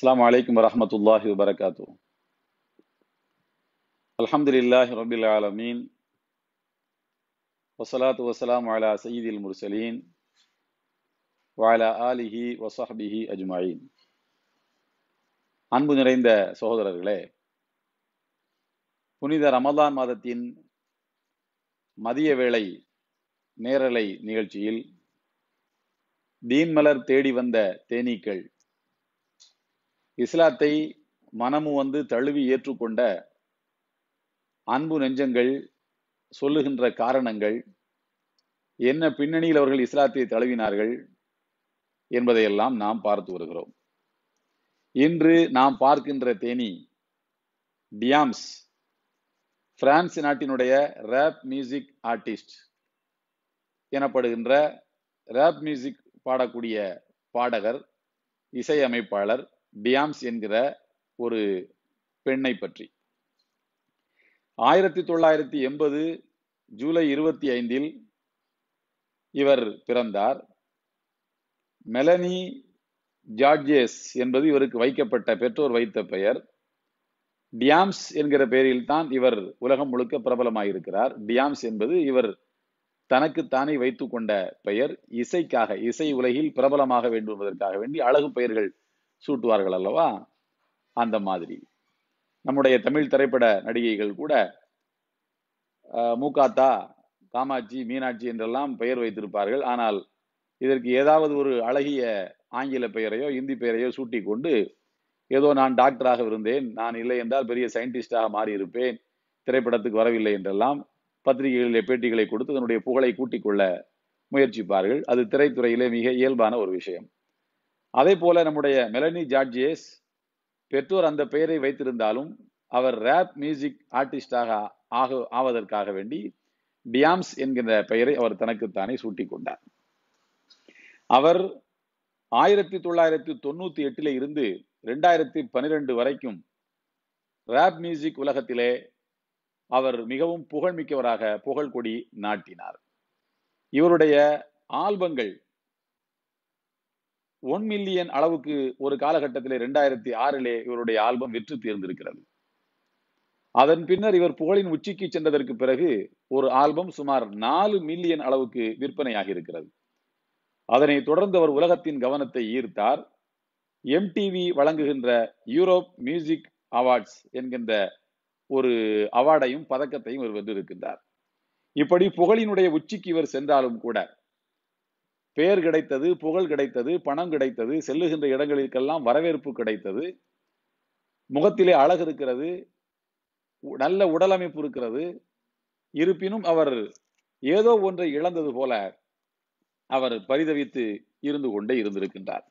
அஸ்லாம் வலைக்கம் வரமத்துல்லாஹி வபரகாத்து அலமதுல்லாஹி ரபில் ஆலமீன் வசலாத்து வசலாம் அலா சயீதில் முர்சலீன் வாலா ஆலிஹி வசஹபிஹி அஜ்மாயின் அன்பு நிறைந்த சகோதரர்களே புனித ரமதான் மாதத்தின் மதிய வேளை நேரலை நிகழ்ச்சியில் தீன்மலர் தேடி வந்த தேனீக்கள் இஸ்லாத்தை மனமும் வந்து தழுவி ஏற்றுக்கொண்ட அன்பு நெஞ்சங்கள் சொல்லுகின்ற காரணங்கள் என்ன பின்னணியில் அவர்கள் இஸ்லாத்தை தழுவினார்கள் என்பதையெல்லாம் நாம் பார்த்து வருகிறோம் இன்று நாம் பார்க்கின்ற தேனி டியாம்ஸ் பிரான்ஸ் நாட்டினுடைய ரேப் மியூசிக் ஆர்டிஸ்ட் எனப்படுகின்ற ரேப் மியூசிக் பாடக்கூடிய பாடகர் இசையமைப்பாளர் பியாம்ஸ் என்கிற ஒரு பெண்ணை பற்றி ஆயிரத்தி தொள்ளாயிரத்தி எண்பது ஜூலை இருபத்தி ஐந்தில் இவர் பிறந்தார் மெலனி ஜார்ஜியஸ் என்பது இவருக்கு வைக்கப்பட்ட பெற்றோர் வைத்த பெயர் டியாம்ஸ் என்கிற பெயரில் தான் இவர் உலகம் முழுக்க பிரபலமாயிருக்கிறார் டியாம்ஸ் என்பது இவர் தனக்கு தானே வைத்து கொண்ட பெயர் இசைக்காக இசை உலகில் பிரபலமாக வேண்டும் என்பதற்காக வேண்டி அழகு பெயர்கள் சூட்டுவார்கள் அல்லவா அந்த மாதிரி நம்முடைய தமிழ் திரைப்பட நடிகைகள் கூட மூகாத்தா காமாட்சி மீனாட்சி என்றெல்லாம் பெயர் வைத்திருப்பார்கள் ஆனால் இதற்கு ஏதாவது ஒரு அழகிய ஆங்கில பெயரையோ இந்தி பெயரையோ சூட்டி கொண்டு ஏதோ நான் டாக்டராக இருந்தேன் நான் இல்லை என்றால் பெரிய சயின்டிஸ்டாக மாறியிருப்பேன் திரைப்படத்துக்கு வரவில்லை என்றெல்லாம் பத்திரிகைகளிலே பேட்டிகளை கொடுத்து தன்னுடைய புகழை கூட்டிக்கொள்ள கொள்ள முயற்சிப்பார்கள் அது திரைத்துறையிலே மிக இயல்பான ஒரு விஷயம் அதே போல நம்முடைய மெலனி ஜார்ஜியஸ் பெற்றோர் அந்த பெயரை வைத்திருந்தாலும் அவர் ரேப் மியூசிக் ஆர்டிஸ்டாக ஆக ஆவதற்காக வேண்டி டியாம்ஸ் என்கிற பெயரை அவர் தனக்குத்தானே சூட்டிக்கொண்டார் கொண்டார் அவர் ஆயிரத்தி தொள்ளாயிரத்தி தொண்ணூத்தி எட்டுல இருந்து ரெண்டாயிரத்தி பனிரெண்டு வரைக்கும் ரேப் மியூசிக் உலகத்திலே அவர் மிகவும் புகழ்மிக்கவராக புகழ் கொடி நாட்டினார் இவருடைய ஆல்பங்கள் ஒன் மில்லியன் அளவுக்கு ஒரு காலகட்டத்திலே ரெண்டாயிரத்தி ஆறிலே இவருடைய ஆல்பம் வெற்றி தேர்ந்திருக்கிறது அதன் பின்னர் இவர் புகழின் உச்சிக்கு சென்றதற்கு பிறகு ஒரு ஆல்பம் சுமார் நாலு மில்லியன் அளவுக்கு விற்பனையாகியிருக்கிறது இருக்கிறது அதனை தொடர்ந்து அவர் உலகத்தின் கவனத்தை ஈர்த்தார் எம்டிவி வழங்குகின்ற யூரோப் மியூசிக் அவார்ட்ஸ் என்கின்ற ஒரு அவார்டையும் பதக்கத்தையும் இவர் வென்றிருக்கின்றார் இப்படி புகழினுடைய உச்சிக்கு இவர் சென்றாலும் கூட பெயர் கிடைத்தது புகழ் கிடைத்தது பணம் கிடைத்தது செல்லுகின்ற இடங்களுக்கெல்லாம் வரவேற்பு கிடைத்தது முகத்திலே அழகு இருக்கிறது நல்ல உடலமைப்பு இருக்கிறது இருப்பினும் அவர் ஏதோ ஒன்றை இழந்தது போல அவர் பரிதவித்து இருந்து கொண்டே இருந்திருக்கின்றார்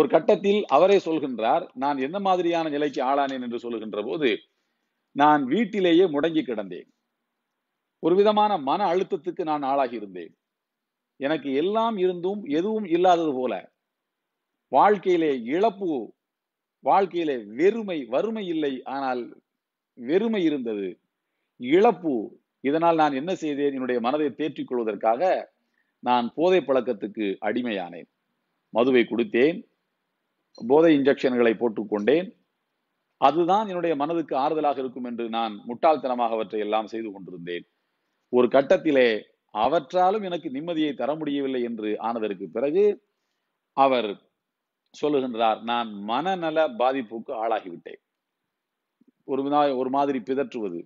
ஒரு கட்டத்தில் அவரே சொல்கின்றார் நான் என்ன மாதிரியான நிலைக்கு ஆளானேன் என்று சொல்கின்ற போது நான் வீட்டிலேயே முடங்கி கிடந்தேன் ஒரு விதமான மன அழுத்தத்துக்கு நான் ஆளாகி இருந்தேன் எனக்கு எல்லாம் இருந்தும் எதுவும் இல்லாதது போல வாழ்க்கையிலே இழப்பு வாழ்க்கையிலே வெறுமை வறுமை இல்லை ஆனால் வெறுமை இருந்தது இழப்பு இதனால் நான் என்ன செய்தேன் என்னுடைய மனதை தேற்றிக் கொள்வதற்காக நான் போதை பழக்கத்துக்கு அடிமையானேன் மதுவை கொடுத்தேன் போதை இன்ஜெக்ஷன்களை போட்டுக்கொண்டேன் அதுதான் என்னுடைய மனதுக்கு ஆறுதலாக இருக்கும் என்று நான் முட்டாள்தனமாக அவற்றை எல்லாம் செய்து கொண்டிருந்தேன் ஒரு கட்டத்திலே அவற்றாலும் எனக்கு நிம்மதியை தர முடியவில்லை என்று ஆனதற்கு பிறகு அவர் சொல்லுகின்றார் நான் மனநல பாதிப்புக்கு ஆளாகிவிட்டேன் ஒரு ஒரு மாதிரி பிதற்றுவது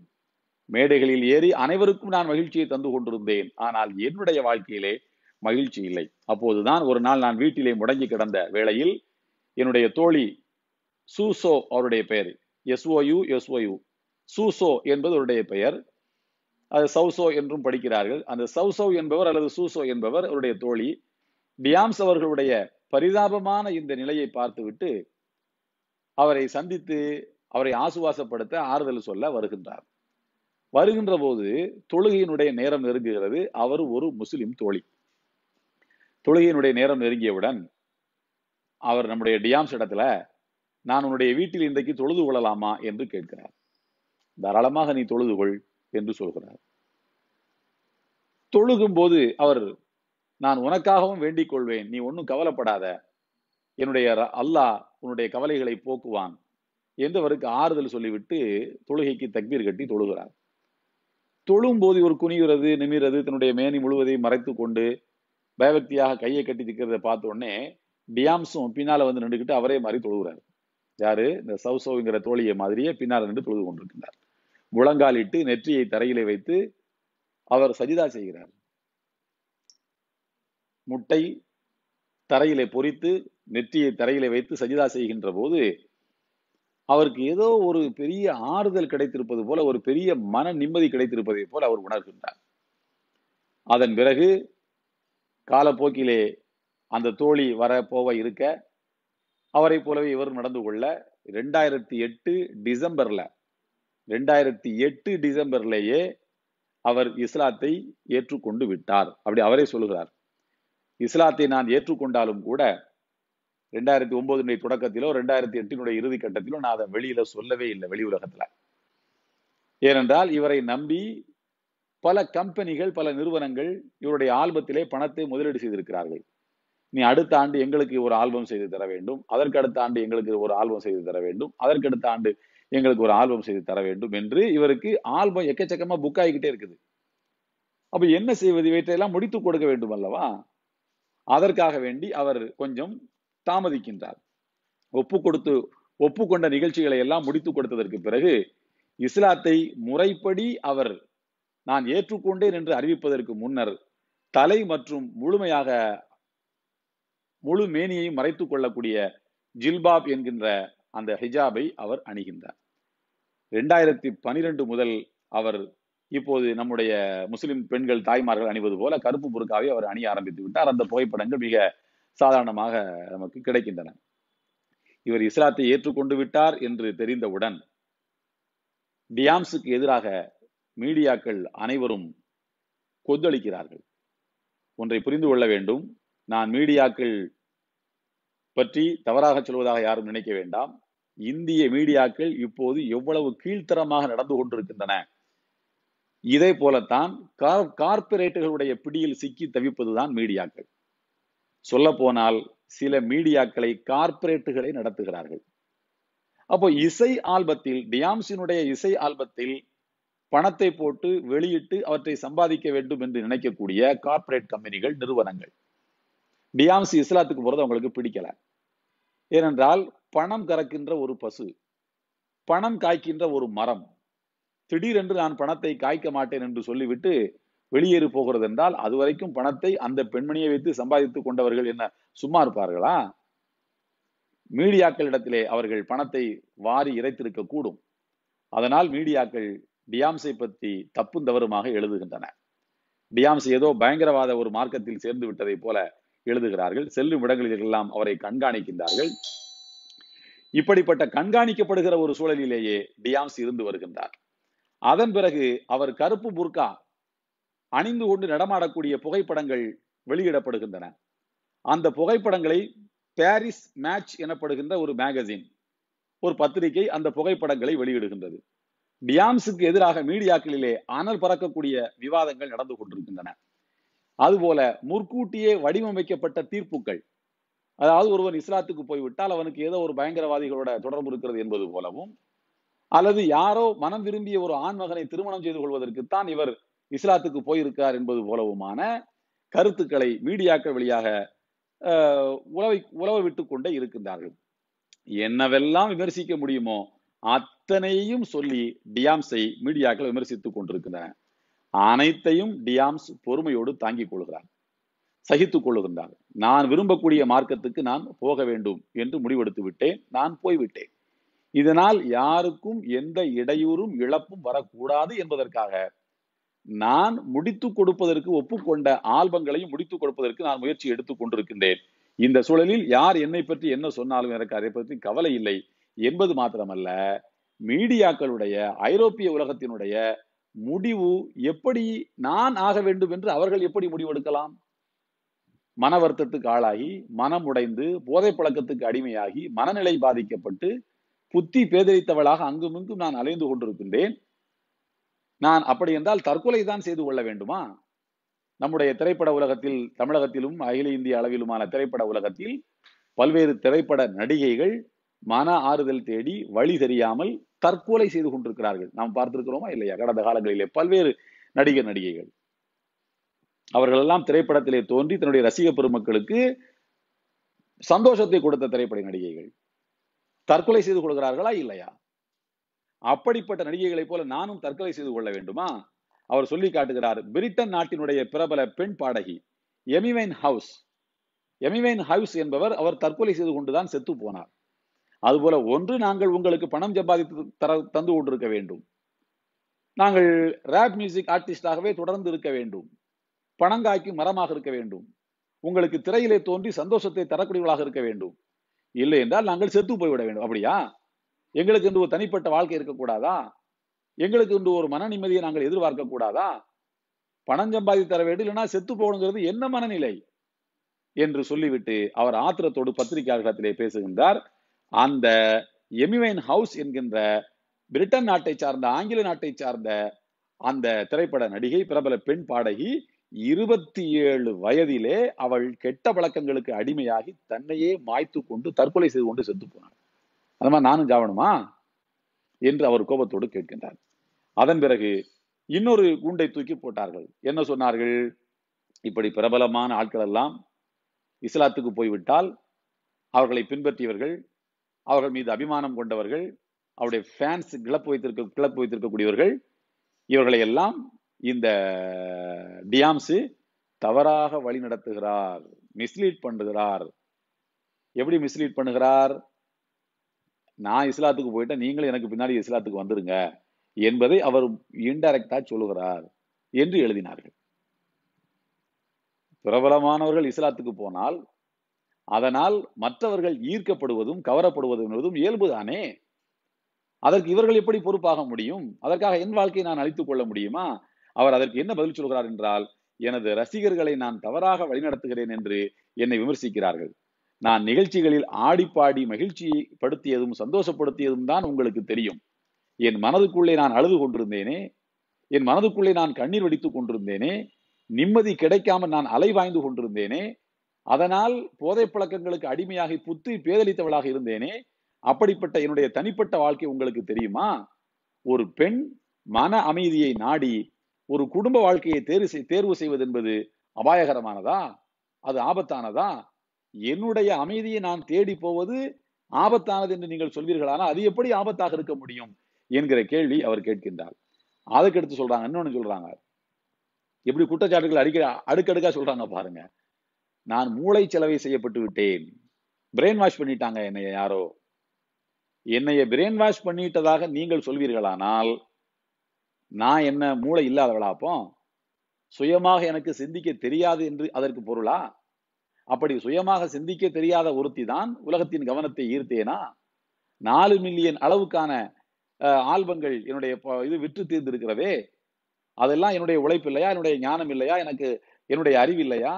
மேடைகளில் ஏறி அனைவருக்கும் நான் மகிழ்ச்சியை தந்து கொண்டிருந்தேன் ஆனால் என்னுடைய வாழ்க்கையிலே மகிழ்ச்சி இல்லை அப்போதுதான் ஒரு நாள் நான் வீட்டிலே முடங்கி கிடந்த வேளையில் என்னுடைய தோழி சூசோ அவருடைய பெயர் எஸ்ஓயு எஸ்ஓயு சூசோ என்பது அவருடைய பெயர் அது சவுசோ என்றும் படிக்கிறார்கள் அந்த சவுசோ என்பவர் அல்லது சூசோ என்பவர் அவருடைய தோழி பியாம்ஸ் அவர்களுடைய பரிதாபமான இந்த நிலையை பார்த்துவிட்டு அவரை சந்தித்து அவரை ஆசுவாசப்படுத்த ஆறுதல் சொல்ல வருகின்றார் வருகின்ற போது தொழுகையினுடைய நேரம் நெருங்குகிறது அவர் ஒரு முஸ்லிம் தோழி தொழுகையினுடைய நேரம் நெருங்கியவுடன் அவர் நம்முடைய டியாம்ஸ் இடத்துல நான் உன்னுடைய வீட்டில் இன்றைக்கு தொழுது கொள்ளலாமா என்று கேட்கிறார் தாராளமாக நீ தொழுது கொள் என்று சொல்கிறார் தொழுகும் போது அவர் நான் உனக்காகவும் வேண்டிக் கொள்வேன் நீ ஒன்றும் கவலைப்படாத என்னுடைய அல்லாஹ் உன்னுடைய கவலைகளை போக்குவான் என்று அவருக்கு ஆறுதல் சொல்லிவிட்டு தொழுகைக்கு தக்பீர் கட்டி தொழுகிறார் தொழும் போது இவர் குனிகிறது நிமிறது தன்னுடைய மேனி முழுவதையும் மறைத்து கொண்டு பயபக்தியாக கையை கட்டி திக்கிறத பார்த்த உடனே டியாம்ஸும் பின்னால வந்து நின்றுக்கிட்டு அவரே மாதிரி தொழுகிறார் யாரு இந்த சவுசோங்கிற தோழியை மாதிரியே பின்னால் நின்று தொழுது கொண்டிருக்கின்றார் முழங்காலிட்டு நெற்றியை தரையிலே வைத்து அவர் சஜிதா செய்கிறார் முட்டை தரையிலே பொறித்து நெற்றியை தரையிலே வைத்து சஜிதா செய்கின்ற போது அவருக்கு ஏதோ ஒரு பெரிய ஆறுதல் கிடைத்திருப்பது போல ஒரு பெரிய மன நிம்மதி கிடைத்திருப்பதை போல அவர் உணர்கின்றார் அதன் பிறகு காலப்போக்கிலே அந்த தோழி வர போவ இருக்க அவரை போலவே இவர் நடந்து கொள்ள ரெண்டாயிரத்தி எட்டு டிசம்பர்ல ரெண்டாயிரத்தி எட்டு டிசம்பர்லேயே அவர் இஸ்லாத்தை ஏற்றுக்கொண்டு விட்டார் அப்படி அவரே சொல்லுகிறார் இஸ்லாத்தை நான் ஏற்றுக்கொண்டாலும் கூட ரெண்டாயிரத்தி ஒன்பதுடைய தொடக்கத்திலோ ரெண்டாயிரத்தி எட்டினுடைய இறுதி கட்டத்திலோ நான் அதை வெளியில சொல்லவே இல்லை வெளி உலகத்துல ஏனென்றால் இவரை நம்பி பல கம்பெனிகள் பல நிறுவனங்கள் இவருடைய ஆல்பத்திலே பணத்தை முதலீடு செய்திருக்கிறார்கள் நீ அடுத்த ஆண்டு எங்களுக்கு ஒரு ஆல்பம் செய்து தர வேண்டும் அதற்கு அடுத்த ஆண்டு எங்களுக்கு ஒரு ஆல்பம் செய்து தர வேண்டும் அதற்கு அடுத்த ஆண்டு எங்களுக்கு ஒரு ஆல்பம் செய்து தர வேண்டும் என்று இவருக்கு ஆல்பம் எக்கச்சக்கமா புக் ஆகிக்கிட்டே இருக்குது அப்ப என்ன செய்வது இவற்றையெல்லாம் முடித்து கொடுக்க வேண்டும் அல்லவா அதற்காக வேண்டி அவர் கொஞ்சம் தாமதிக்கின்றார் ஒப்பு கொடுத்து ஒப்புக்கொண்ட நிகழ்ச்சிகளை எல்லாம் முடித்து கொடுத்ததற்கு பிறகு இஸ்லாத்தை முறைப்படி அவர் நான் ஏற்றுக்கொண்டேன் என்று அறிவிப்பதற்கு முன்னர் தலை மற்றும் முழுமையாக முழு மேனியையும் மறைத்துக் கொள்ளக்கூடிய ஜில்பாப் என்கின்ற அந்த ஹிஜாபை அவர் அணிகின்றார் ரெண்டாயிரத்தி பனிரெண்டு முதல் அவர் இப்போது நம்முடைய முஸ்லிம் பெண்கள் தாய்மார்கள் அணிவது போல கருப்பு புருக்காவை அவர் அணிய ஆரம்பித்து விட்டார் அந்த புகைப்படங்கள் மிக சாதாரணமாக நமக்கு கிடைக்கின்றன இவர் இஸ்லாத்தை ஏற்றுக்கொண்டு விட்டார் என்று தெரிந்தவுடன் டியாம்ஸுக்கு எதிராக மீடியாக்கள் அனைவரும் கொந்தளிக்கிறார்கள் ஒன்றை புரிந்து கொள்ள வேண்டும் நான் மீடியாக்கள் பற்றி தவறாக சொல்வதாக யாரும் நினைக்க வேண்டாம் இந்திய மீடியாக்கள் இப்போது எவ்வளவு கீழ்த்தரமாக நடந்து கொண்டிருக்கின்றன இதே போலத்தான் கார்பரேட்டுகளுடைய பிடியில் சிக்கி தவிப்பதுதான் மீடியாக்கள் சொல்ல போனால் சில மீடியாக்களை கார்பரேட்டுகளை நடத்துகிறார்கள் அப்போ இசை ஆல்பத்தில் டியாம்சினுடைய இசை ஆல்பத்தில் பணத்தை போட்டு வெளியிட்டு அவற்றை சம்பாதிக்க வேண்டும் என்று நினைக்கக்கூடிய கார்பரேட் கம்பெனிகள் நிறுவனங்கள் பியாம்சி இஸ்லாத்துக்கு போகிறது அவங்களுக்கு பிடிக்கல ஏனென்றால் பணம் கறக்கின்ற ஒரு பசு பணம் காய்க்கின்ற ஒரு மரம் திடீரென்று நான் பணத்தை காய்க்க மாட்டேன் என்று சொல்லிவிட்டு வெளியேறி போகிறது என்றால் அதுவரைக்கும் பணத்தை அந்த பெண்மணியை வைத்து சம்பாதித்துக் கொண்டவர்கள் என்ன சும்மா இருப்பார்களா மீடியாக்களிடத்திலே அவர்கள் பணத்தை வாரி இறைத்திருக்க கூடும் அதனால் மீடியாக்கள் டியாம்சை பற்றி தப்பும் தவறுமாக எழுதுகின்றன டியாம்சி ஏதோ பயங்கரவாத ஒரு மார்க்கத்தில் சேர்ந்து விட்டதை போல எழுதுகிறார்கள் செல்லும் இடங்களிலெல்லாம் அவரை கண்காணிக்கின்றார்கள் இப்படிப்பட்ட கண்காணிக்கப்படுகிற ஒரு சூழலிலேயே டியாம்ஸ் இருந்து வருகின்றார் அதன் பிறகு அவர் கருப்பு புர்கா அணிந்து கொண்டு நடமாடக்கூடிய புகைப்படங்கள் வெளியிடப்படுகின்றன அந்த புகைப்படங்களை பாரிஸ் மேட்ச் எனப்படுகின்ற ஒரு மேகசின் ஒரு பத்திரிகை அந்த புகைப்படங்களை வெளியிடுகின்றது டியாம்ஸுக்கு எதிராக மீடியாக்களிலே அனல் பறக்கக்கூடிய விவாதங்கள் நடந்து கொண்டிருக்கின்றன அதுபோல முற்கூட்டியே வடிவமைக்கப்பட்ட தீர்ப்புகள் அதாவது ஒருவன் இஸ்லாத்துக்கு போய்விட்டால் அவனுக்கு ஏதோ ஒரு பயங்கரவாதிகளோட தொடர்பு இருக்கிறது என்பது போலவும் அல்லது யாரோ மனம் விரும்பிய ஒரு ஆண்மகனை திருமணம் செய்து கொள்வதற்குத்தான் இவர் இஸ்லாத்துக்கு போயிருக்கார் என்பது போலவுமான கருத்துக்களை மீடியாக்கள் வழியாக உழவை உழவ விட்டு கொண்டே இருக்கின்றார்கள் என்னவெல்லாம் விமர்சிக்க முடியுமோ அத்தனையும் சொல்லி டியாம்ஸை மீடியாக்கள் விமர்சித்துக் கொண்டிருக்கின்றன அனைத்தையும் டியாம்ஸ் பொறுமையோடு தாங்கிக் கொள்கிறார் சகித்துக் கொள்ளுகின்றார் நான் விரும்பக்கூடிய மார்க்கத்துக்கு நான் போக வேண்டும் என்று முடிவெடுத்து விட்டேன் நான் போய்விட்டேன் இதனால் யாருக்கும் எந்த இடையூறும் இழப்பும் வரக்கூடாது என்பதற்காக நான் முடித்து கொடுப்பதற்கு ஒப்புக்கொண்ட ஆல்பங்களையும் முடித்துக் கொடுப்பதற்கு நான் முயற்சி எடுத்துக் கொண்டிருக்கின்றேன் இந்த சூழலில் யார் என்னை பற்றி என்ன சொன்னாலும் எனக்கு அதை பற்றி கவலை இல்லை என்பது மாத்திரமல்ல மீடியாக்களுடைய ஐரோப்பிய உலகத்தினுடைய முடிவு எப்படி நான் ஆக வேண்டும் என்று அவர்கள் எப்படி முடிவெடுக்கலாம் மன வருத்தத்துக்கு ஆளாகி மனம் உடைந்து போதை பழக்கத்துக்கு அடிமையாகி மனநிலை பாதிக்கப்பட்டு புத்தி பேதரித்தவளாக அங்கும் இங்கும் நான் அலைந்து கொண்டிருக்கின்றேன் நான் அப்படி என்றால் தற்கொலை தான் செய்து கொள்ள வேண்டுமா நம்முடைய திரைப்பட உலகத்தில் தமிழகத்திலும் அகில இந்திய அளவிலுமான திரைப்பட உலகத்தில் பல்வேறு திரைப்பட நடிகைகள் மன ஆறுதல் தேடி வழி தெரியாமல் தற்கொலை செய்து கொண்டிருக்கிறார்கள் நாம் பார்த்திருக்கிறோமா இல்லையா கடந்த காலங்களிலே பல்வேறு நடிகர் நடிகைகள் அவர்களெல்லாம் திரைப்படத்திலே தோன்றி தன்னுடைய ரசிக பெருமக்களுக்கு சந்தோஷத்தை கொடுத்த திரைப்பட நடிகைகள் தற்கொலை செய்து கொள்கிறார்களா இல்லையா அப்படிப்பட்ட நடிகைகளைப் போல நானும் தற்கொலை செய்து கொள்ள வேண்டுமா அவர் சொல்லி காட்டுகிறார் பிரிட்டன் நாட்டினுடைய பிரபல பெண் பாடகி எமிவைன் ஹவுஸ் எமிவைன் ஹவுஸ் என்பவர் அவர் தற்கொலை செய்து கொண்டுதான் செத்து போனார் அதுபோல ஒன்று நாங்கள் உங்களுக்கு பணம் சம்பாதித்து தர தந்து கொண்டிருக்க வேண்டும் நாங்கள் ரேப் மியூசிக் ஆர்டிஸ்டாகவே தொடர்ந்து இருக்க வேண்டும் பணங்காய்க்கு மரமாக இருக்க வேண்டும் உங்களுக்கு திரையிலே தோன்றி சந்தோஷத்தை தரக்கூடியவர்களாக இருக்க வேண்டும் இல்லை என்றால் நாங்கள் செத்து போய்விட வேண்டும் அப்படியா எங்களுக்கு என்று ஒரு தனிப்பட்ட வாழ்க்கை இருக்கக்கூடாதா எங்களுக்கு என்று ஒரு மன நிம்மதியை நாங்கள் எதிர்பார்க்க கூடாதா பணம் சம்பாதி தர வேண்டும் இல்லைன்னா செத்து போகணுங்கிறது என்ன மனநிலை என்று சொல்லிவிட்டு அவர் ஆத்திரத்தோடு பத்திரிகையாளர்களிடத்திலே பேசுகின்றார் அந்த எமிவைன் ஹவுஸ் என்கின்ற பிரிட்டன் நாட்டை சார்ந்த ஆங்கில நாட்டை சார்ந்த அந்த திரைப்பட நடிகை பிரபல பெண் பாடகி இருபத்தி ஏழு வயதிலே அவள் கெட்ட பழக்கங்களுக்கு அடிமையாகி தன்னையே மாய்த்து கொண்டு தற்கொலை செய்து கொண்டு செத்து போனாள் அந்த மாதிரி நானும் ஜாவணுமா என்று அவர் கோபத்தோடு கேட்கின்றார் அதன் பிறகு இன்னொரு குண்டை தூக்கி போட்டார்கள் என்ன சொன்னார்கள் இப்படி பிரபலமான ஆட்கள் எல்லாம் இஸ்லாத்துக்கு போய்விட்டால் அவர்களை பின்பற்றியவர்கள் அவர்கள் மீது அபிமானம் கொண்டவர்கள் அவருடைய ஃபேன்ஸ் கிளப்பு வைத்திருக்க கிளப்பு வைத்திருக்கக்கூடியவர்கள் இவர்களை எல்லாம் இந்த டியாம்ஸு தவறாக வழி நடத்துகிறார் மிஸ்லீட் பண்ணுகிறார் எப்படி மிஸ்லீட் பண்ணுகிறார் நான் இஸ்லாத்துக்கு போயிட்டேன் நீங்களும் எனக்கு பின்னாடி இஸ்லாத்துக்கு வந்துருங்க என்பதை அவர் இன்டைரக்டாக சொல்லுகிறார் என்று எழுதினார்கள் பிரபலமானவர்கள் இஸ்லாத்துக்கு போனால் அதனால் மற்றவர்கள் ஈர்க்கப்படுவதும் கவரப்படுவதும் என்பதும் இயல்புதானே அதற்கு இவர்கள் எப்படி பொறுப்பாக முடியும் அதற்காக என் வாழ்க்கையை நான் அழித்துக் கொள்ள முடியுமா அவர் அதற்கு என்ன பதில் சொல்கிறார் என்றால் எனது ரசிகர்களை நான் தவறாக வழிநடத்துகிறேன் என்று என்னை விமர்சிக்கிறார்கள் நான் நிகழ்ச்சிகளில் ஆடிப்பாடி மகிழ்ச்சி படுத்தியதும் சந்தோஷப்படுத்தியதும் தான் உங்களுக்கு தெரியும் என் மனதுக்குள்ளே நான் அழுது கொண்டிருந்தேனே என் மனதுக்குள்ளே நான் கண்ணீர் வடித்துக் கொண்டிருந்தேனே நிம்மதி கிடைக்காமல் நான் அலைவாய்ந்து கொண்டிருந்தேனே அதனால் போதை பழக்கங்களுக்கு அடிமையாகி புத்து பேதளித்தவளாக இருந்தேனே அப்படிப்பட்ட என்னுடைய தனிப்பட்ட வாழ்க்கை உங்களுக்கு தெரியுமா ஒரு பெண் மன அமைதியை நாடி ஒரு குடும்ப வாழ்க்கையை தேர்வு தேர்வு செய்வது என்பது அபாயகரமானதா அது ஆபத்தானதா என்னுடைய அமைதியை நான் தேடி போவது ஆபத்தானது என்று நீங்கள் சொல்வீர்களானால் அது எப்படி ஆபத்தாக இருக்க முடியும் என்கிற கேள்வி அவர் கேட்கின்றார் எடுத்து சொல்றாங்க இன்னொன்னு சொல்றாங்க எப்படி குற்றச்சாட்டுகள் அடிக்க அடுக்கடுக்கா சொல்றாங்க பாருங்க நான் மூளை செலவை செய்யப்பட்டு விட்டேன் பிரெயின் வாஷ் பண்ணிட்டாங்க என்னைய யாரோ என்னைய பிரெயின் வாஷ் பண்ணிட்டதாக நீங்கள் சொல்வீர்களானால் நான் என்ன மூளை இல்லாதவளா சுயமாக எனக்கு சிந்திக்க தெரியாது என்று அதற்கு பொருளா அப்படி சுயமாக சிந்திக்க தெரியாத ஒருத்தி தான் உலகத்தின் கவனத்தை ஈர்த்தேனா நாலு மில்லியன் அளவுக்கான ஆல்பங்கள் என்னுடைய இது விற்று தீர்ந்திருக்கிறதே அதெல்லாம் என்னுடைய உழைப்பு இல்லையா என்னுடைய ஞானம் இல்லையா எனக்கு என்னுடைய அறிவு இல்லையா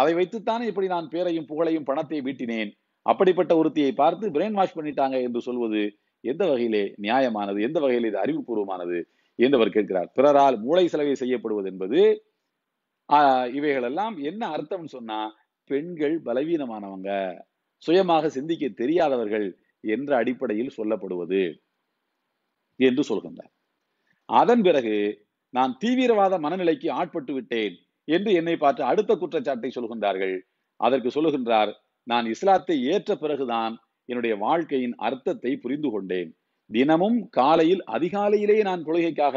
அதை வைத்துத்தானே இப்படி நான் பேரையும் புகழையும் பணத்தை வீட்டினேன் அப்படிப்பட்ட ஒருத்தியை பார்த்து பிரெயின் வாஷ் பண்ணிட்டாங்க என்று சொல்வது எந்த வகையிலே நியாயமானது எந்த வகையில் இது அறிவுபூர்வமானது என்று அவர் கேட்கிறார் பிறரால் மூளை செலவை செய்யப்படுவது என்பது இவைகளெல்லாம் என்ன அர்த்தம்னு சொன்னா பெண்கள் பலவீனமானவங்க சுயமாக சிந்திக்க தெரியாதவர்கள் என்ற அடிப்படையில் சொல்லப்படுவது என்று சொல்கின்றார் அதன் பிறகு நான் தீவிரவாத மனநிலைக்கு ஆட்பட்டு விட்டேன் என்று என்னை பார்த்து அடுத்த குற்றச்சாட்டை சொல்கின்றார்கள் அதற்கு சொல்லுகின்றார் நான் இஸ்லாத்தை ஏற்ற பிறகுதான் என்னுடைய வாழ்க்கையின் அர்த்தத்தை புரிந்து கொண்டேன் தினமும் காலையில் அதிகாலையிலேயே நான் தொழுகைக்காக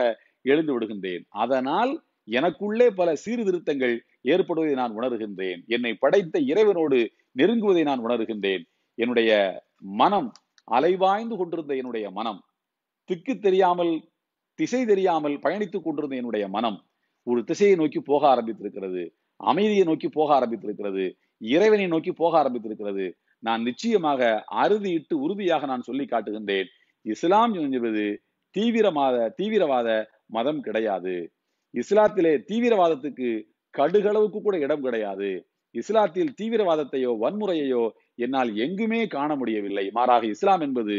எழுந்து விடுகின்றேன் அதனால் எனக்குள்ளே பல சீர்திருத்தங்கள் ஏற்படுவதை நான் உணர்கின்றேன் என்னை படைத்த இறைவனோடு நெருங்குவதை நான் உணர்கின்றேன் என்னுடைய மனம் அலைவாய்ந்து கொண்டிருந்த என்னுடைய மனம் திக்கு தெரியாமல் திசை தெரியாமல் பயணித்துக் கொண்டிருந்த என்னுடைய மனம் ஒரு திசையை நோக்கி போக ஆரம்பித்திருக்கிறது அமைதியை நோக்கி போக ஆரம்பித்திருக்கிறது இறைவனை நோக்கி போக ஆரம்பித்திருக்கிறது நான் நிச்சயமாக அறுதியிட்டு உறுதியாக நான் சொல்லி காட்டுகின்றேன் இஸ்லாம் என்பது தீவிரவாத தீவிரவாத மதம் கிடையாது இஸ்லாத்திலே தீவிரவாதத்துக்கு கடுகளவுக்கு கூட இடம் கிடையாது இஸ்லாத்தில் தீவிரவாதத்தையோ வன்முறையையோ என்னால் எங்குமே காண முடியவில்லை மாறாக இஸ்லாம் என்பது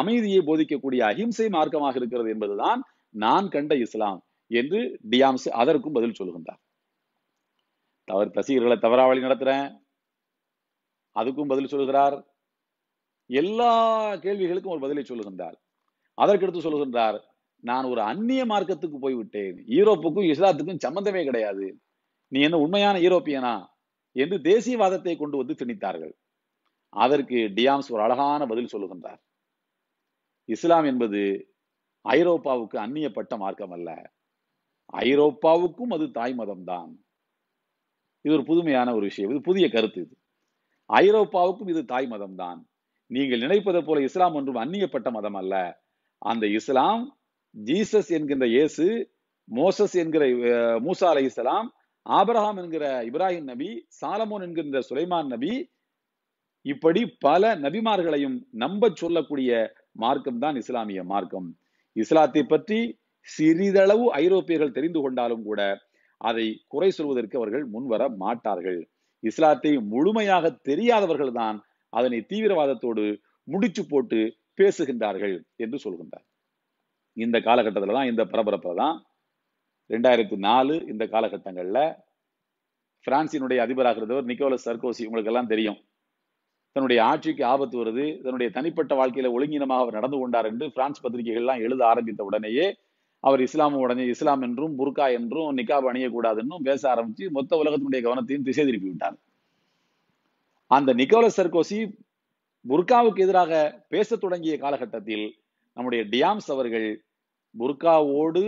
அமைதியை போதிக்கக்கூடிய அஹிம்சை மார்க்கமாக இருக்கிறது என்பதுதான் நான் கண்ட இஸ்லாம் என்று டியாம்ஸ் அதற்கும் பதில் சொல்லுகின்றார் தவறு ரசிகர்களை தவறாவளி நடத்துறேன் அதுக்கும் பதில் சொல்லுகிறார் எல்லா கேள்விகளுக்கும் ஒரு பதிலை சொல்லுகின்றார் அதற்கடுத்து சொல்லுகின்றார் நான் ஒரு அந்நிய மார்க்கத்துக்கு போய்விட்டேன் ஈரோப்புக்கும் இஸ்லாத்துக்கும் சம்பந்தமே கிடையாது நீ என்ன உண்மையான ஈரோப்பியனா என்று தேசியவாதத்தை கொண்டு வந்து திணித்தார்கள் அதற்கு டியாம்ஸ் ஒரு அழகான பதில் சொல்லுகின்றார் இஸ்லாம் என்பது ஐரோப்பாவுக்கு அந்நியப்பட்ட மார்க்கம் அல்ல ஐரோப்பாவுக்கும் அது தாய் மதம்தான் இது ஒரு புதுமையான ஒரு விஷயம் இது புதிய கருத்து இது ஐரோப்பாவுக்கும் இது தாய் மதம்தான் நீங்கள் நினைப்பதை போல இஸ்லாம் ஒன்றும் அந்நியப்பட்ட மதம் அல்ல அந்த இஸ்லாம் ஜீசஸ் என்கின்ற இயேசு மோசஸ் என்கிற மூசா அலை இஸ்லாம் ஆபரஹாம் என்கிற இப்ராஹிம் நபி சாலமோன் என்கின்ற சுலைமான் நபி இப்படி பல நபிமார்களையும் நம்ப சொல்லக்கூடிய மார்க்கம் தான் இஸ்லாமிய மார்க்கம் இஸ்லாத்தை பற்றி சிறிதளவு ஐரோப்பியர்கள் தெரிந்து கொண்டாலும் கூட அதை குறை சொல்வதற்கு அவர்கள் முன்வர மாட்டார்கள் இஸ்லாத்தை முழுமையாக தெரியாதவர்கள் தான் அதனை தீவிரவாதத்தோடு முடிச்சு போட்டு பேசுகின்றார்கள் என்று சொல்கின்றார் இந்த காலகட்டத்தில் தான் இந்த பரபரப்பில் தான் ரெண்டாயிரத்தி நாலு இந்த காலகட்டங்களில் பிரான்சினுடைய அதிபராக இருந்தவர் நிக்கோலஸ் சர்கோசி உங்களுக்கு எல்லாம் தெரியும் தன்னுடைய ஆட்சிக்கு ஆபத்து வருது தன்னுடைய தனிப்பட்ட வாழ்க்கையில ஒழுங்கினமாக அவர் நடந்து கொண்டார் என்று பிரான்ஸ் பத்திரிகைகள்லாம் எழுத ஆரம்பித்த உடனேயே அவர் இஸ்லாம் உடனே இஸ்லாம் என்றும் புர்கா என்றும் நிக்காப் அணியக்கூடாதுன்னு பேச ஆரம்பிச்சு மொத்த உலகத்தினுடைய கவனத்தையும் திசை திருப்பி விட்டார் அந்த நிக்கோலஸ் சர்கோசி புர்காவுக்கு எதிராக பேச தொடங்கிய காலகட்டத்தில் நம்முடைய டியாம்ஸ் அவர்கள் புர்காவோடு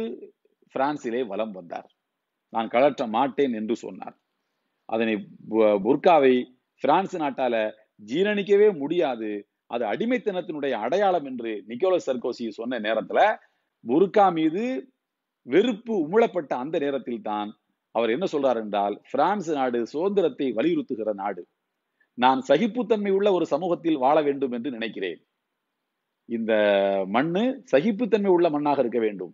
பிரான்சிலே வலம் வந்தார் நான் கலற்ற மாட்டேன் என்று சொன்னார் அதனை புர்காவை பிரான்ஸ் நாட்டால ஜீரணிக்கவே முடியாது அது அடிமைத்தனத்தினுடைய அடையாளம் என்று நிக்கோலஸ் சர்கோசி சொன்ன நேரத்துல புருக்கா மீது வெறுப்பு உமிழப்பட்ட அந்த நேரத்தில் தான் அவர் என்ன சொல்றார் என்றால் பிரான்ஸ் நாடு சுதந்திரத்தை வலியுறுத்துகிற நாடு நான் சகிப்புத்தன்மை உள்ள ஒரு சமூகத்தில் வாழ வேண்டும் என்று நினைக்கிறேன் இந்த மண்ணு சகிப்புத்தன்மை உள்ள மண்ணாக இருக்க வேண்டும்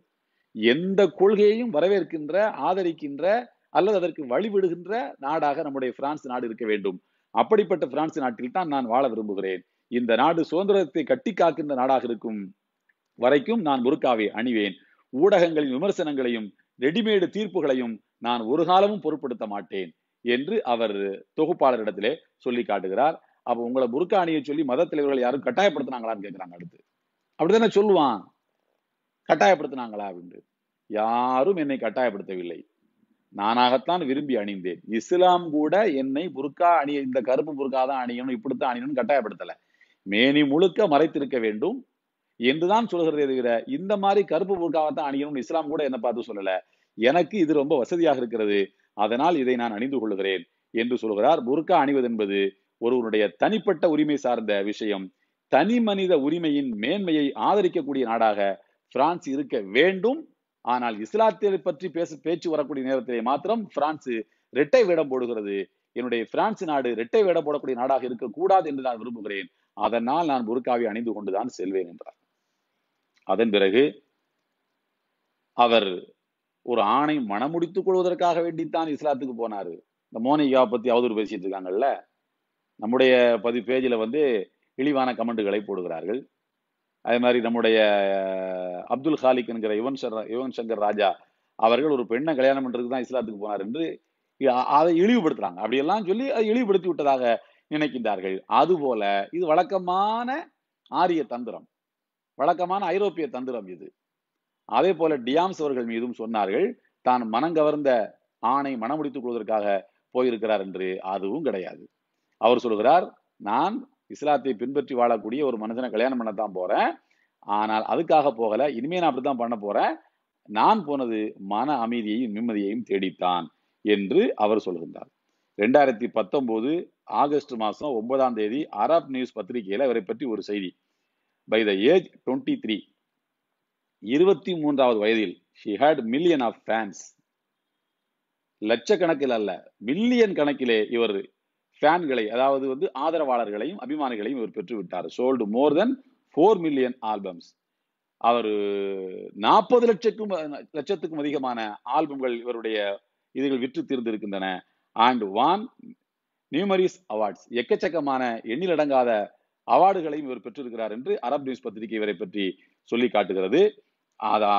எந்த கொள்கையையும் வரவேற்கின்ற ஆதரிக்கின்ற அல்லது அதற்கு வழிவிடுகின்ற நாடாக நம்முடைய பிரான்ஸ் நாடு இருக்க வேண்டும் அப்படிப்பட்ட பிரான்ஸ் நாட்டில் தான் நான் வாழ விரும்புகிறேன் இந்த நாடு சுதந்திரத்தை கட்டி காக்கின்ற நாடாக இருக்கும் வரைக்கும் நான் புருக்காவை அணிவேன் ஊடகங்களின் விமர்சனங்களையும் ரெடிமேடு தீர்ப்புகளையும் நான் ஒரு காலமும் பொருட்படுத்த மாட்டேன் என்று அவர் தொகுப்பாளரிடத்திலே சொல்லி காட்டுகிறார் அப்ப உங்களை புருக்கா அணியை சொல்லி மத தலைவர்கள் யாரும் கட்டாயப்படுத்தினாங்களான்னு கேட்கிறாங்க அடுத்து அப்படித்தானே சொல்லுவான் கட்டாயப்படுத்தினாங்களா அப்படின்னு யாரும் என்னை கட்டாயப்படுத்தவில்லை நானாகத்தான் விரும்பி அணிந்தேன் இஸ்லாம் கூட என்னை புருக்கா அணிய இந்த கருப்பு புருக்கா தான் அணியணும் இப்படித்தான் அணியணும்னு கட்டாயப்படுத்தலை மேனி முழுக்க மறைத்திருக்க வேண்டும் என்றுதான் சொல்கிறதே தவிர இந்த மாதிரி கருப்பு புர்காவை தான் அணியணும்னு இஸ்லாம் கூட என்ன பார்த்து சொல்லல எனக்கு இது ரொம்ப வசதியாக இருக்கிறது அதனால் இதை நான் அணிந்து கொள்கிறேன் என்று சொல்கிறார் புர்கா அணிவது என்பது ஒருவருடைய தனிப்பட்ட உரிமை சார்ந்த விஷயம் தனி மனித உரிமையின் மேன்மையை ஆதரிக்கக்கூடிய நாடாக பிரான்ஸ் இருக்க வேண்டும் ஆனால் இஸ்லாத்திய பற்றி பேச பேச்சு வரக்கூடிய நேரத்திலே மாத்திரம் பிரான்ஸ் இரட்டை வேடம் போடுகிறது என்னுடைய பிரான்ஸ் நாடு இரட்டை வேடம் போடக்கூடிய நாடாக இருக்கக்கூடாது என்று நான் விரும்புகிறேன் அதனால் நான் புர்காவை அணிந்து கொண்டுதான் செல்வேன் என்றார் அதன் பிறகு அவர் ஒரு ஆணை மனமுடித்துக் கொள்வதற்காக வேண்டித்தான் இஸ்லாத்துக்கு போனார் இந்த மோனிகா பற்றி அவதூறு பேசிட்டு இருக்காங்கல்ல நம்முடைய பதி பேஜில் வந்து இழிவான கமெண்ட்டுகளை போடுகிறார்கள் அதே மாதிரி நம்முடைய அப்துல் ஹாலிக் என்கிற யுவன் சர் யுவன் சங்கர் ராஜா அவர்கள் ஒரு பெண்ணை கல்யாணம் பண்ணுறதுக்கு தான் இஸ்லாத்துக்கு போனார் என்று அதை இழிவுபடுத்துகிறாங்க அப்படியெல்லாம் சொல்லி அதை இழிவுபடுத்தி விட்டதாக நினைக்கின்றார்கள் அதுபோல இது வழக்கமான ஆரிய தந்திரம் வழக்கமான ஐரோப்பிய தந்திரம் இது அதே போல டியாம்ஸ் அவர்கள் மீதும் சொன்னார்கள் தான் மனங்கவர்ந்த ஆணை மனமுடித்துக் கொள்வதற்காக போயிருக்கிறார் என்று அதுவும் கிடையாது அவர் சொல்கிறார் நான் இஸ்லாத்தை பின்பற்றி வாழக்கூடிய ஒரு மனுஷனை கல்யாணம் பண்ணத்தான் போறேன் ஆனால் அதுக்காக போகல இனிமே நான் அப்படித்தான் பண்ண போறேன் நான் போனது மன அமைதியையும் நிம்மதியையும் தேடித்தான் என்று அவர் சொல்கின்றார் ரெண்டாயிரத்தி பத்தொன்பது ஆகஸ்ட் மாதம் ஒன்பதாம் தேதி அரப் நியூஸ் பத்திரிகையில் இவரை பற்றி ஒரு செய்தி by the age twenty three இருபத்தி மூன்றாவது வயதில் she had million of fans லட்சக்கணக்கில் அல்ல மில்லியன் கணக்கிலே இவர் ஃபேன்களை அதாவது வந்து ஆதரவாளர்களையும் அபிமானிகளையும் இவர் பெற்றுவிட்டார் sold more than four million albums அவர் நாற்பது லட்சக்கும் லட்சத்துக்கும் அதிகமான ஆல்பம்கள் இவருடைய இதுகள் விற்று தீர்ந்திருக்கின்றன அண்ட் வான் நியூமரிஸ் அவார்ட்ஸ் எக்கச்சக்கமான எண்ணிலடங்காத அவார்டுகளையும் இவர் பெற்றிருக்கிறார் என்று அரப் நியூஸ் பத்திரிகை இவரை பற்றி சொல்லி காட்டுகிறது அதா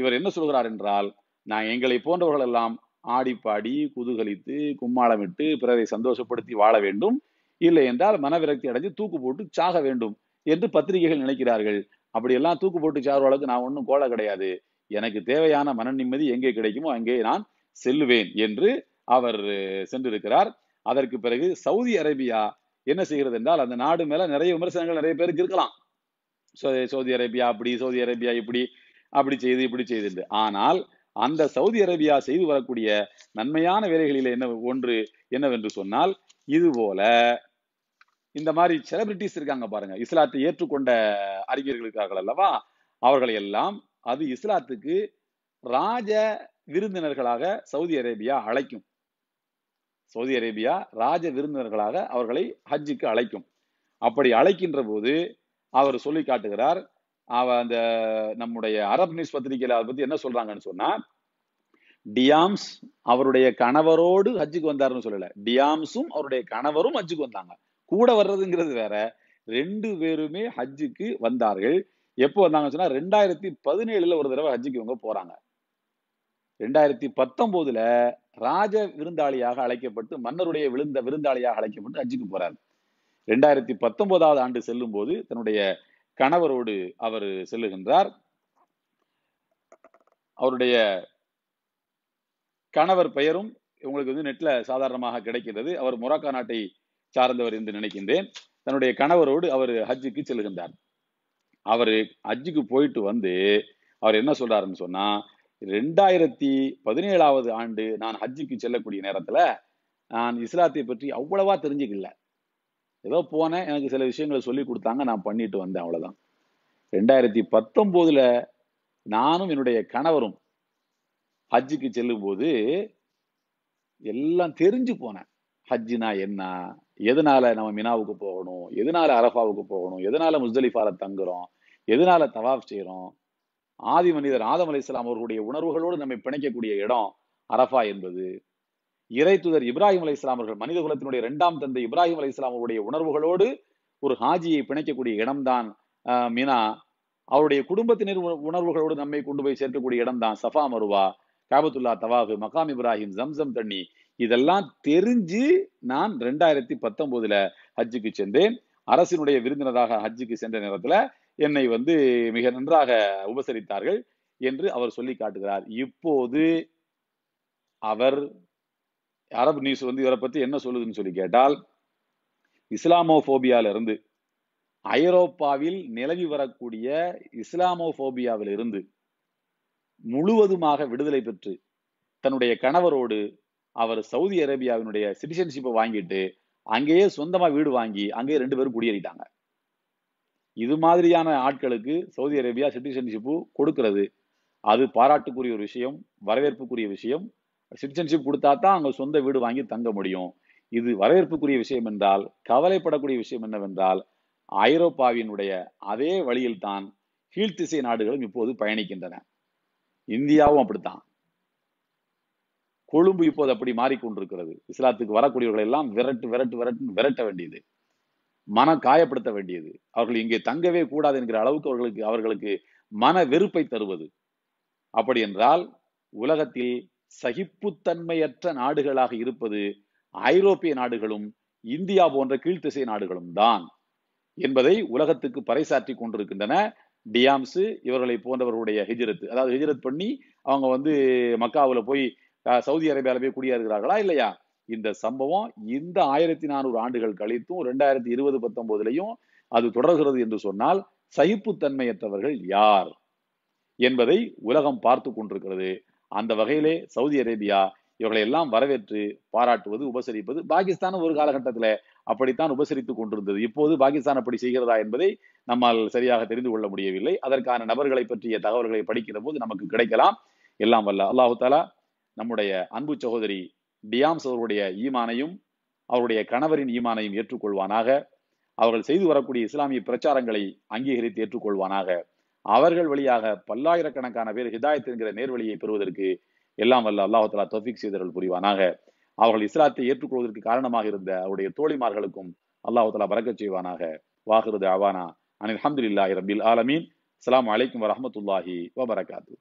இவர் என்ன சொல்கிறார் என்றால் நான் எங்களை போன்றவர்கள் எல்லாம் ஆடி பாடி குதூகலித்து கும்மாளமிட்டு பிறரை சந்தோஷப்படுத்தி வாழ வேண்டும் இல்லை என்றால் மனவிரக்தி அடைஞ்சு தூக்கு போட்டு சாக வேண்டும் என்று பத்திரிகைகள் நினைக்கிறார்கள் அப்படியெல்லாம் தூக்கு போட்டு சாகுற அளவுக்கு நான் ஒன்றும் கோல கிடையாது எனக்கு தேவையான மன நிம்மதி எங்கே கிடைக்குமோ அங்கே நான் செல்லுவேன் என்று அவர் சென்றிருக்கிறார் அதற்கு பிறகு சவுதி அரேபியா என்ன செய்கிறது என்றால் அந்த நாடு மேல நிறைய விமர்சனங்கள் நிறைய பேருக்கு இருக்கலாம் சவுதி அரேபியா அப்படி சவுதி அரேபியா இப்படி அப்படி செய்து இப்படி செய்து ஆனால் அந்த சவுதி அரேபியா செய்து வரக்கூடிய நன்மையான வேலைகளில் என்ன ஒன்று என்னவென்று சொன்னால் இது போல இந்த மாதிரி செலிபிரிட்டிஸ் இருக்காங்க பாருங்க இஸ்லாத்தை ஏற்றுக்கொண்ட அறிஞர்களுக்காக அல்லவா அவர்களை எல்லாம் அது இஸ்லாத்துக்கு ராஜ விருந்தினர்களாக சவுதி அரேபியா அழைக்கும் சவுதி அரேபியா ராஜ விருந்தினர்களாக அவர்களை ஹஜ்ஜுக்கு அழைக்கும் அப்படி அழைக்கின்ற போது அவர் சொல்லி காட்டுகிறார் அவ அந்த நம்முடைய அரப் நியூஸ் பத்திரிகையில் அதை பத்தி என்ன சொல்றாங்கன்னு சொன்னா டியாம்ஸ் அவருடைய கணவரோடு ஹஜ்ஜுக்கு வந்தாருன்னு சொல்லல டியாம்ஸும் அவருடைய கணவரும் ஹஜ்ஜுக்கு வந்தாங்க கூட வர்றதுங்கிறது வேற ரெண்டு பேருமே ஹஜ்ஜுக்கு வந்தார்கள் எப்போ வந்தாங்கன்னு சொன்னா ரெண்டாயிரத்தி பதினேழுல ஒரு தடவை ஹஜ்ஜுக்கு இவங்க போறாங்க ரெண்டாயிரத்தி பத்தொன்பதுல ராஜ விருந்தாளியாக அழைக்கப்பட்டு மன்னருடைய விழுந்த விருந்தாளியாக அழைக்கப்பட்டு அஜிக்கு போறார் ரெண்டாயிரத்தி பத்தொன்பதாவது ஆண்டு செல்லும் போது தன்னுடைய கணவரோடு அவர் செல்லுகின்றார் அவருடைய கணவர் பெயரும் இவங்களுக்கு வந்து நெட்ல சாதாரணமாக கிடைக்கிறது அவர் மொராக்கா நாட்டை சார்ந்தவர் என்று நினைக்கின்றேன் தன்னுடைய கணவரோடு அவர் ஹஜ்ஜுக்கு செல்கின்றார் அவர் ஹஜ்ஜுக்கு போயிட்டு வந்து அவர் என்ன சொல்றாருன்னு சொன்னா ரெண்டாயிரத்தி பதினேழாவது ஆண்டு நான் ஹஜ்ஜுக்கு செல்லக்கூடிய நேரத்தில் நான் இஸ்லாத்தை பற்றி அவ்வளவா தெரிஞ்சுக்கல ஏதோ போனேன் எனக்கு சில விஷயங்களை சொல்லி கொடுத்தாங்க நான் பண்ணிட்டு வந்தேன் அவ்வளோதான் ரெண்டாயிரத்தி பத்தொம்போதில் நானும் என்னுடைய கணவரும் ஹஜ்ஜுக்கு செல்லும்போது எல்லாம் தெரிஞ்சு போனேன் ஹஜ்ஜினா என்ன எதனால நம்ம மினாவுக்கு போகணும் எதனால அரஃபாவுக்கு போகணும் எதனால முஸ்தலிஃபால தங்குறோம் எதனால தவாஃப் செய்கிறோம் ஆதி மனிதர் ஆதம் அலி இஸ்லாம் அவர்களுடைய உணர்வுகளோடு நம்மை பிணைக்கக்கூடிய இடம் அரஃபா என்பது இறை தூதர் இப்ராஹிம் அலி இஸ்லாம் அவர்கள் மனித குலத்தினுடைய இரண்டாம் தந்தை இப்ராஹிம் அலி இஸ்லாம் அவருடைய உணர்வுகளோடு ஒரு ஹாஜியை பிணைக்கக்கூடிய இடம்தான் மீனா அவருடைய குடும்பத்தினர் உணர்வுகளோடு நம்மை கொண்டு போய் சேர்க்கக்கூடிய இடம் தான் சஃபா மருவா காபத்துல்லா தவாஃபு மகாம் இப்ராஹிம் ஜம்சம் தண்ணி இதெல்லாம் தெரிஞ்சு நான் ரெண்டாயிரத்தி பத்தொன்பதுல ஹஜ்ஜுக்கு சென்றேன் அரசினுடைய விருந்தினராக ஹஜ்ஜுக்கு சென்ற நேரத்துல என்னை வந்து மிக நன்றாக உபசரித்தார்கள் என்று அவர் சொல்லி காட்டுகிறார் இப்போது அவர் அரபு நியூஸ் வந்து இவரை பத்தி என்ன சொல்லுதுன்னு சொல்லி கேட்டால் இஸ்லாமோபோபியால இருந்து ஐரோப்பாவில் நிலவி வரக்கூடிய இஸ்லாமோபோபியாவில் இருந்து முழுவதுமாக விடுதலை பெற்று தன்னுடைய கணவரோடு அவர் சவுதி அரேபியாவினுடைய சிட்டிசன்ஷிப்பை வாங்கிட்டு அங்கேயே சொந்தமா வீடு வாங்கி அங்கேயே ரெண்டு பேரும் குடியேறிட்டாங்க இது மாதிரியான ஆட்களுக்கு சவுதி அரேபியா சிட்டிசன்ஷிப்பு கொடுக்கறது அது பாராட்டுக்குரிய ஒரு விஷயம் வரவேற்புக்குரிய விஷயம் சிட்டிசன்ஷிப் கொடுத்தா தான் அங்கே சொந்த வீடு வாங்கி தங்க முடியும் இது வரவேற்புக்குரிய விஷயம் என்றால் கவலைப்படக்கூடிய விஷயம் என்னவென்றால் ஐரோப்பாவினுடைய அதே வழியில் தான் கீழ்த்திசை நாடுகளும் இப்போது பயணிக்கின்றன இந்தியாவும் அப்படித்தான் கொழும்பு இப்போது அப்படி மாறிக்கொண்டிருக்கிறது இஸ்லாத்துக்கு வரக்கூடியவர்கள் எல்லாம் விரட்டு விரட்டு விரட்டு விரட்ட வேண்டியது மனம் காயப்படுத்த வேண்டியது அவர்கள் இங்கே தங்கவே கூடாது என்கிற அளவுக்கு அவர்களுக்கு அவர்களுக்கு மன வெறுப்பை தருவது அப்படி என்றால் உலகத்தில் சகிப்புத்தன்மையற்ற நாடுகளாக இருப்பது ஐரோப்பிய நாடுகளும் இந்தியா போன்ற கீழ்த்திசை நாடுகளும் தான் என்பதை உலகத்துக்கு பறைசாற்றி கொண்டிருக்கின்றன டியாம்ஸ் இவர்களை போன்றவர்களுடைய ஹிஜரத் அதாவது ஹிஜரத் பண்ணி அவங்க வந்து மக்காவில் போய் சவுதி அரேபியாவில் போய் இருக்கிறார்களா இல்லையா இந்த சம்பவம் இந்த ஆயிரத்தி நானூறு ஆண்டுகள் கழித்தும் ரெண்டாயிரத்தி இருபது பத்தொன்பதுலையும் அது தொடர்கிறது என்று சொன்னால் சகிப்புத்தன்மையற்றவர்கள் யார் என்பதை உலகம் பார்த்து கொண்டிருக்கிறது அந்த வகையிலே சவுதி அரேபியா இவர்களை எல்லாம் வரவேற்று பாராட்டுவது உபசரிப்பது பாகிஸ்தானும் ஒரு காலகட்டத்தில் அப்படித்தான் உபசரித்துக் கொண்டிருந்தது இப்போது பாகிஸ்தான் அப்படி செய்கிறதா என்பதை நம்மால் சரியாக தெரிந்து கொள்ள முடியவில்லை அதற்கான நபர்களை பற்றிய தகவல்களை படிக்கிற போது நமக்கு கிடைக்கலாம் எல்லாம் வல்ல அல்லாஹு தாலா நம்முடைய அன்பு சகோதரி பியாம்ஸ் அவருடைய ஈமானையும் அவருடைய கணவரின் ஈமானையும் ஏற்றுக்கொள்வானாக அவர்கள் செய்து வரக்கூடிய இஸ்லாமிய பிரச்சாரங்களை அங்கீகரித்து ஏற்றுக்கொள்வானாக அவர்கள் வழியாக பல்லாயிரக்கணக்கான பேர் ஹிதாயத் என்கிற நேர்வழியை பெறுவதற்கு எல்லாம் வல்ல அல்லாஹலா தஃபிக் செய்தர்கள் புரிவானாக அவர்கள் இஸ்லாத்தை ஏற்றுக்கொள்வதற்கு காரணமாக இருந்த அவருடைய தோழிமார்களுக்கும் அல்லாஹலா பறக்கச் செய்வானாக வாஹிருது அவானா அனில் அஹமதுல்லாஹி ரபில் ஆலமீன் அலாம் வலைக்கம் வரமத்துல்லாஹி வபரகாத்து